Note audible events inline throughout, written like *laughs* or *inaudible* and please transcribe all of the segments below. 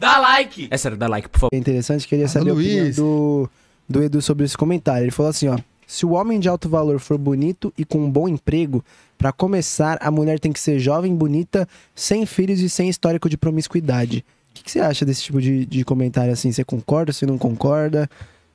Dá like! É sério, dá like, por favor. É interessante, queria ah, saber ah, a opinião do, do Edu sobre esse comentário. Ele falou assim, ó. Se o homem de alto valor for bonito e com um bom emprego, para começar, a mulher tem que ser jovem, bonita, sem filhos e sem histórico de promiscuidade. O que, que você acha desse tipo de, de comentário assim? Você concorda, você não concorda?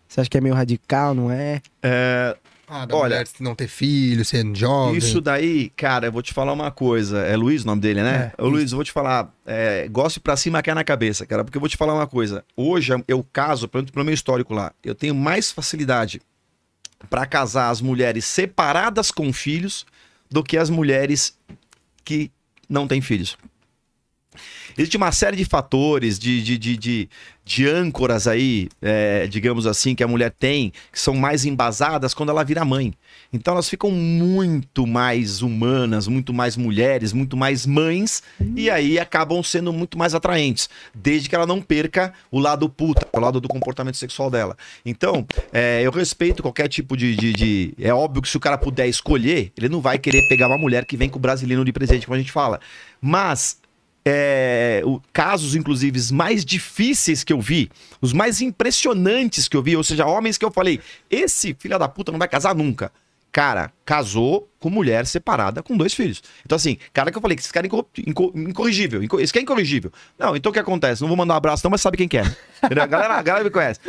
Você acha que é meio radical, não é? É, ah, da Olha, mulher não ter filho, sendo jovem. Isso daí, cara, eu vou te falar uma coisa. É Luiz o nome dele, né? É, Luiz, eu vou te falar. É, gosto pra cima é na cabeça, cara, porque eu vou te falar uma coisa. Hoje, eu caso, pelo, pelo meu histórico lá, eu tenho mais facilidade para casar as mulheres separadas com filhos do que as mulheres que não têm filhos. Existe uma série de fatores, de, de, de, de, de âncoras aí, é, digamos assim, que a mulher tem, que são mais embasadas quando ela vira mãe. Então elas ficam muito mais humanas, muito mais mulheres, muito mais mães, uhum. e aí acabam sendo muito mais atraentes, desde que ela não perca o lado puta, o lado do comportamento sexual dela. Então, é, eu respeito qualquer tipo de, de, de, É óbvio que se o cara puder escolher, ele não vai querer pegar uma mulher que vem com o brasileiro de presente, como a gente fala. Mas é, o, casos, inclusive, mais difíceis que eu vi, os mais impressionantes que eu vi, ou seja, homens que eu falei, esse filho da puta não vai casar nunca. Cara, casou com mulher separada com dois filhos. Então, assim, cara que eu falei que esse cara é incorrigível. esse cara é incorrigível. Não, então o que acontece? Não vou mandar um abraço, não, mas sabe quem quer. É. A galera, a galera me conhece.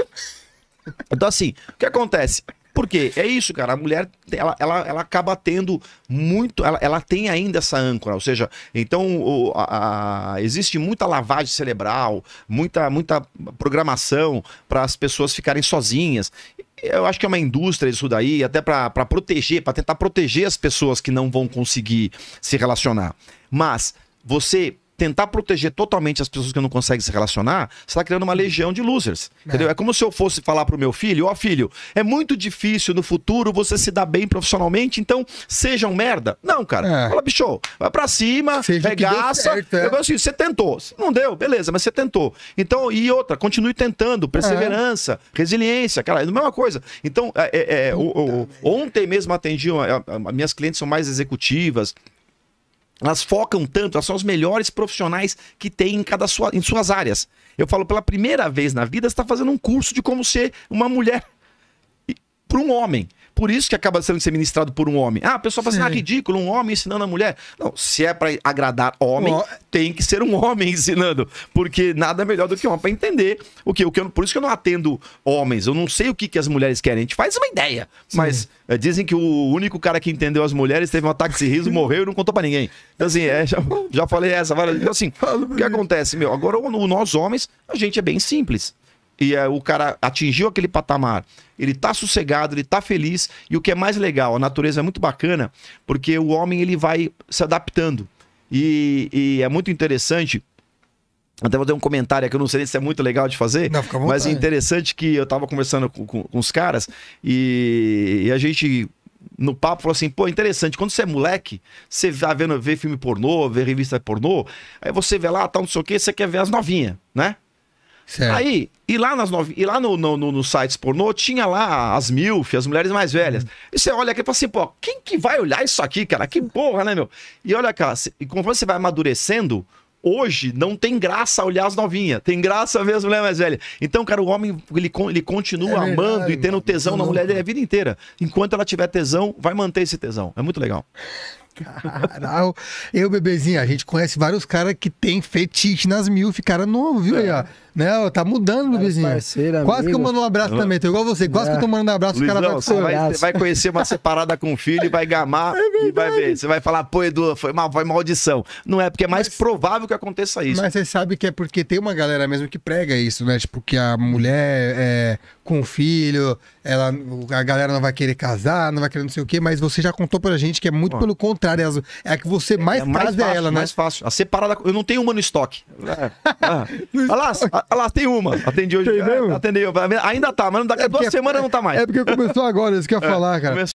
Então, assim, o que acontece? Porque é isso, cara. A mulher, ela, ela, ela acaba tendo muito. Ela, ela tem ainda essa âncora. Ou seja, então o, a, a, existe muita lavagem cerebral, muita, muita programação para as pessoas ficarem sozinhas eu acho que é uma indústria isso daí, até para proteger, para tentar proteger as pessoas que não vão conseguir se relacionar. Mas você tentar proteger totalmente as pessoas que não conseguem se relacionar, você está criando uma legião de losers. É. Entendeu? É como se eu fosse falar pro meu filho: Ó, oh, filho, é muito difícil no futuro você se dar bem profissionalmente, então seja um merda. Não, cara. É. Fala, bicho, vai para cima, seja regaça. Certo, é. Eu assim, você tentou. Não deu, beleza, mas você tentou. Então, e outra, continue tentando, é. perseverança, é. resiliência, cara, é a mesma coisa. Então, é, é, é o, o, ontem mesmo atendi, uma, a, a, minhas clientes são mais executivas, elas focam tanto, elas são os melhores profissionais que tem em cada sua, em suas áreas. Eu falo, pela primeira vez na vida, você está fazendo um curso de como ser uma mulher para um homem. Por isso que acaba sendo ser ministrado por um homem. Ah, a pessoa fala assim, ah, ridículo, um homem ensinando a mulher. Não, se é para agradar homem, oh. tem que ser um homem *laughs* ensinando. Porque nada melhor do que um homem para entender o que, o que eu, Por isso que eu não atendo homens. Eu não sei o que, que as mulheres querem. A gente faz uma ideia. Sim. Mas é, dizem que o único cara que entendeu as mulheres teve um ataque de riso, *laughs* morreu e não contou para ninguém. Então, assim, é, já, já falei essa. Então, assim, o que acontece, meu? Agora, o, nós homens, a gente é bem simples e eh, o cara atingiu aquele patamar, ele tá sossegado, ele tá feliz, e o que é mais legal, a natureza é muito bacana, porque o homem ele vai se adaptando. E, e é muito interessante. Até vou dar um comentário aqui, eu não sei se é muito legal de fazer, não, mas é interessante que eu tava conversando com, com, com os caras e, e a gente no papo falou assim: pô, interessante, quando você é moleque, você vai tá vendo, vê filme pornô, vê revista pornô, aí você vê lá, tal, tá, não sei o que, você quer ver as novinhas, né? Certo. Aí, e lá, nas nove, e lá no, no, no, no sites pornô, tinha lá as MILF, as mulheres mais velhas. Hum. E você olha aqui e fala assim, pô, quem que vai olhar isso aqui, cara? Que porra, né, meu? E olha, cara, cê, conforme você vai amadurecendo, hoje não tem graça olhar as novinhas. Tem graça ver as mulheres mais velhas. Então, cara, o homem, ele, ele continua é verdade, amando e tendo tesão na mulher dele a vida inteira. Enquanto ela tiver tesão, vai manter esse tesão. É muito legal. Caralho. Eu, bebezinho, a gente conhece vários caras que tem fetiche nas mil, ficaram novo, viu é. aí, ó. É. Né? Tá mudando, meu vizinho. quase amigo. que eu mando um abraço também. Tô igual você. Quase é. que eu tô mandando um abraço. Luizão, o cara vai, você vai, vai conhecer uma separada com o filho e vai gamar é e vai ver. Você vai falar, pô, Edu, foi, mal, foi maldição. Não é, porque é mais mas, provável que aconteça isso. Mas você sabe que é porque tem uma galera mesmo que prega isso, né? Tipo, que a mulher é, com filho, ela, a galera não vai querer casar, não vai querer não sei o quê, mas você já contou pra gente que é muito pelo contrário. É a que você mais, é, mais é fácil, é ela, né? mais fácil. A separada. Eu não tenho uma no estoque. É. *laughs* Ah. ah. Olha lá, ah, lá, tem uma. Atendi hoje. Tem mesmo? Atendeu. Ainda tá, mas daqui a é duas semanas não tá mais. É porque começou agora, isso que eu ia é, falar, cara. Começou